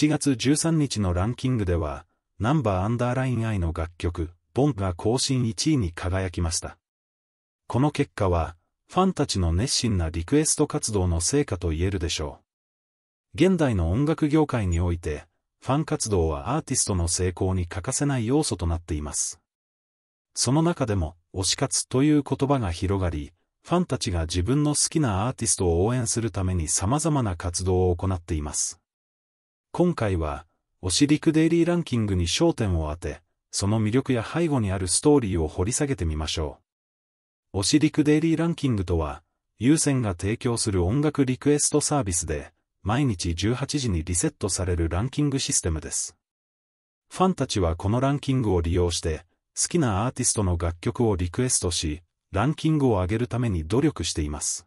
7月13日のランキングでは、ナンバーアンダーライン I の楽曲、ボンが更新1位に輝きました。この結果は、ファンたちの熱心なリクエスト活動の成果と言えるでしょう。現代の音楽業界において、ファン活動はアーティストの成功に欠かせない要素となっています。その中でも、推し活という言葉が広がり、ファンたちが自分の好きなアーティストを応援するために様々な活動を行っています。今回は、おしりくデイリーランキングに焦点を当て、その魅力や背後にあるストーリーを掘り下げてみましょう。おしりくデイリーランキングとは、有線が提供する音楽リクエストサービスで、毎日18時にリセットされるランキングシステムです。ファンたちはこのランキングを利用して、好きなアーティストの楽曲をリクエストし、ランキングを上げるために努力しています。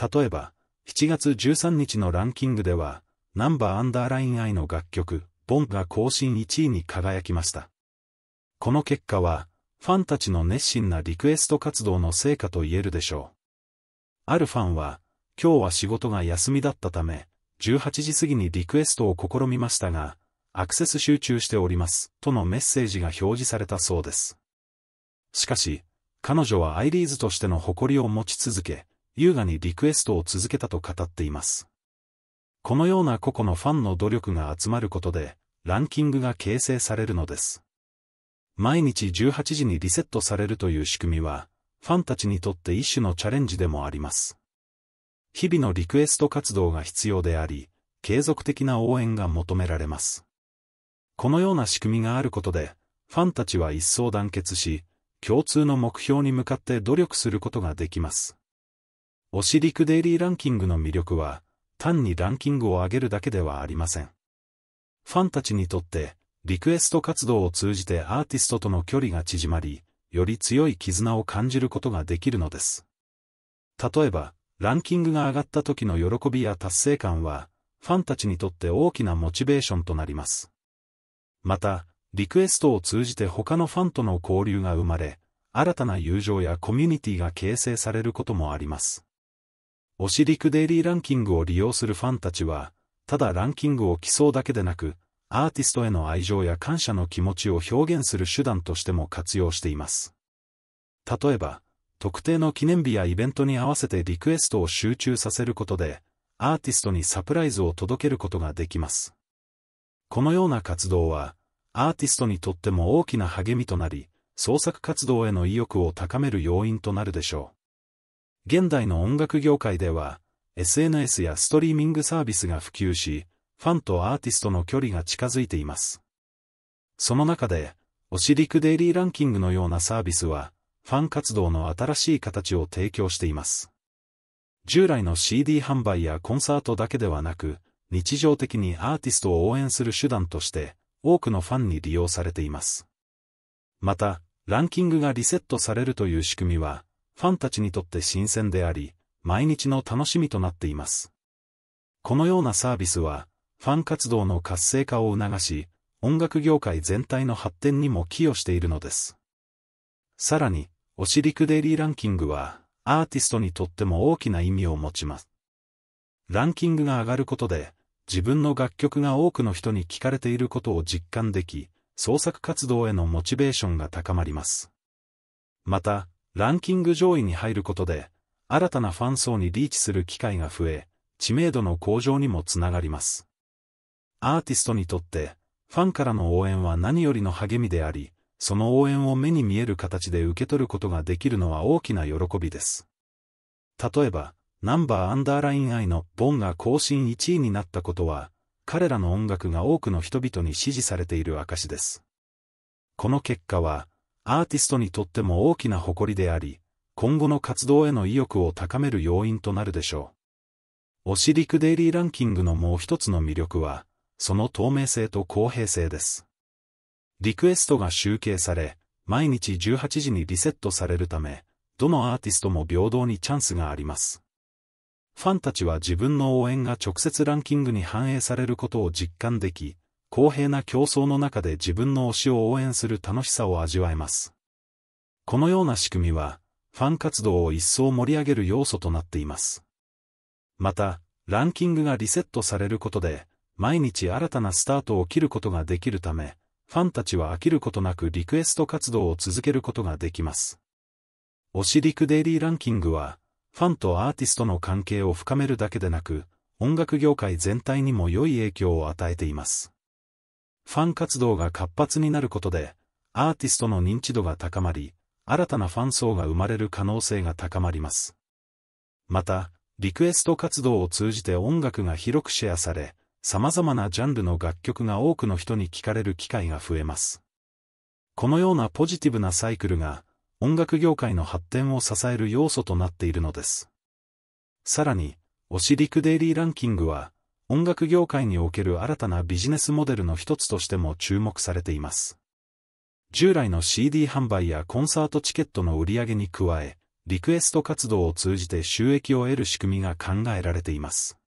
例えば、7月13日のランキングでは、ナンバーアンダーラインアイの楽曲、ボンが更新1位に輝きました。この結果は、ファンたちの熱心なリクエスト活動の成果と言えるでしょう。あるファンは、今日は仕事が休みだったため、18時過ぎにリクエストを試みましたが、アクセス集中しております、とのメッセージが表示されたそうです。しかし、彼女はアイリーズとしての誇りを持ち続け、優雅にリクエストを続けたと語っています。このような個々のファンの努力が集まることで、ランキングが形成されるのです。毎日18時にリセットされるという仕組みは、ファンたちにとって一種のチャレンジでもあります。日々のリクエスト活動が必要であり、継続的な応援が求められます。このような仕組みがあることで、ファンたちは一層団結し、共通の目標に向かって努力することができます。おしりくデイリーランキングの魅力は、単にランキングを上げるだけではありません。ファンたちにとって、リクエスト活動を通じてアーティストとの距離が縮まり、より強い絆を感じることができるのです。例えば、ランキングが上がった時の喜びや達成感は、ファンたちにとって大きなモチベーションとなります。また、リクエストを通じて他のファンとの交流が生まれ、新たな友情やコミュニティが形成されることもあります。おしりくデイリーランキングを利用するファンたちは、ただランキングを競うだけでなく、アーティストへの愛情や感謝の気持ちを表現する手段としても活用しています。例えば、特定の記念日やイベントに合わせてリクエストを集中させることで、アーティストにサプライズを届けることができます。このような活動は、アーティストにとっても大きな励みとなり、創作活動への意欲を高める要因となるでしょう。現代の音楽業界では、SNS やストリーミングサービスが普及し、ファンとアーティストの距離が近づいています。その中で、おしりくデイリーランキングのようなサービスは、ファン活動の新しい形を提供しています。従来の CD 販売やコンサートだけではなく、日常的にアーティストを応援する手段として、多くのファンに利用されています。また、ランキングがリセットされるという仕組みは、ファンたちにとって新鮮であり、毎日の楽しみとなっています。このようなサービスは、ファン活動の活性化を促し、音楽業界全体の発展にも寄与しているのです。さらに、おしりくデイリーランキングは、アーティストにとっても大きな意味を持ちます。ランキングが上がることで、自分の楽曲が多くの人に聞かれていることを実感でき、創作活動へのモチベーションが高まります。また、ランキング上位に入ることで、新たなファン層にリーチする機会が増え、知名度の向上にもつながります。アーティストにとって、ファンからの応援は何よりの励みであり、その応援を目に見える形で受け取ることができるのは大きな喜びです。例えば、ナンバーアンダーライン I のボンが更新1位になったことは、彼らの音楽が多くの人々に支持されている証です。この結果は、アーティストにとっても大きな誇りであり、今後の活動への意欲を高める要因となるでしょう。オシリクデイリーランキングのもう一つの魅力は、その透明性と公平性です。リクエストが集計され、毎日18時にリセットされるため、どのアーティストも平等にチャンスがあります。ファンたちは自分の応援が直接ランキングに反映されることを実感でき、公平な競争の中で自分の推しを応援する楽しさを味わえます。このような仕組みは、ファン活動を一層盛り上げる要素となっています。また、ランキングがリセットされることで、毎日新たなスタートを切ることができるため、ファンたちは飽きることなくリクエスト活動を続けることができます。推しリクデイリーランキングは、ファンとアーティストの関係を深めるだけでなく、音楽業界全体にも良い影響を与えています。ファン活動が活発になることで、アーティストの認知度が高まり、新たなファン層が生まれる可能性が高まります。また、リクエスト活動を通じて音楽が広くシェアされ、様々なジャンルの楽曲が多くの人に聴かれる機会が増えます。このようなポジティブなサイクルが、音楽業界の発展を支える要素となっているのです。さらに、おしりくデイリーランキングは、音楽業界における新たなビジネスモデルの一つとしても注目されています。従来の CD 販売やコンサートチケットの売り上げに加え、リクエスト活動を通じて収益を得る仕組みが考えられています。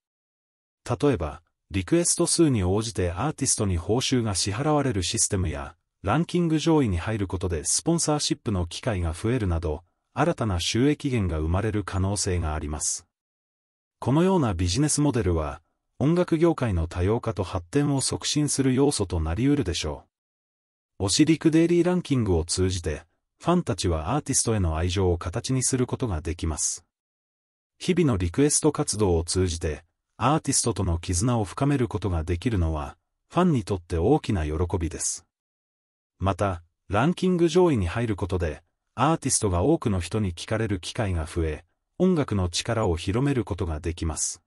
例えば、リクエスト数に応じてアーティストに報酬が支払われるシステムや、ランキング上位に入ることでスポンサーシップの機会が増えるなど、新たな収益源が生まれる可能性があります。このようなビジネスモデルは、音楽業界の多様化と発展を促進する要素となり得るでしょう。おしりくデイリーランキングを通じて、ファンたちはアーティストへの愛情を形にすることができます。日々のリクエスト活動を通じて、アーティストとの絆を深めることができるのは、ファンにとって大きな喜びです。また、ランキング上位に入ることで、アーティストが多くの人に聞かれる機会が増え、音楽の力を広めることができます。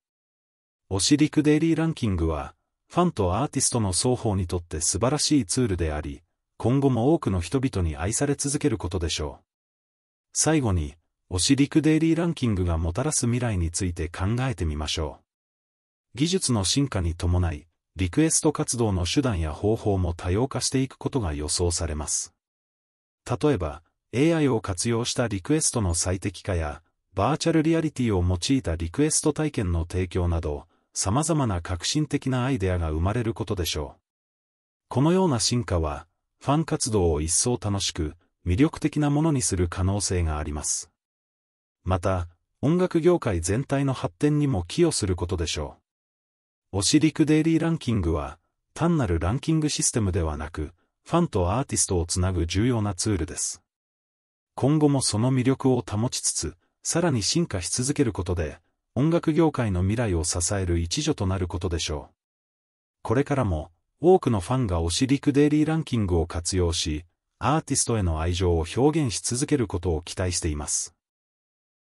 おしりくデイリーランキングは、ファンとアーティストの双方にとって素晴らしいツールであり、今後も多くの人々に愛され続けることでしょう。最後に、おしりくデイリーランキングがもたらす未来について考えてみましょう。技術の進化に伴い、リクエスト活動の手段や方法も多様化していくことが予想されます。例えば、AI を活用したリクエストの最適化や、バーチャルリアリティを用いたリクエスト体験の提供など、様々な革新的なアイデアが生まれることでしょう。このような進化は、ファン活動を一層楽しく、魅力的なものにする可能性があります。また、音楽業界全体の発展にも寄与することでしょう。おしりくデイリーランキングは、単なるランキングシステムではなく、ファンとアーティストをつなぐ重要なツールです。今後もその魅力を保ちつつ、さらに進化し続けることで、音楽業界の未来を支える一助となることでしょう。これからも、多くのファンが推しリクデイリーランキングを活用し、アーティストへの愛情を表現し続けることを期待しています。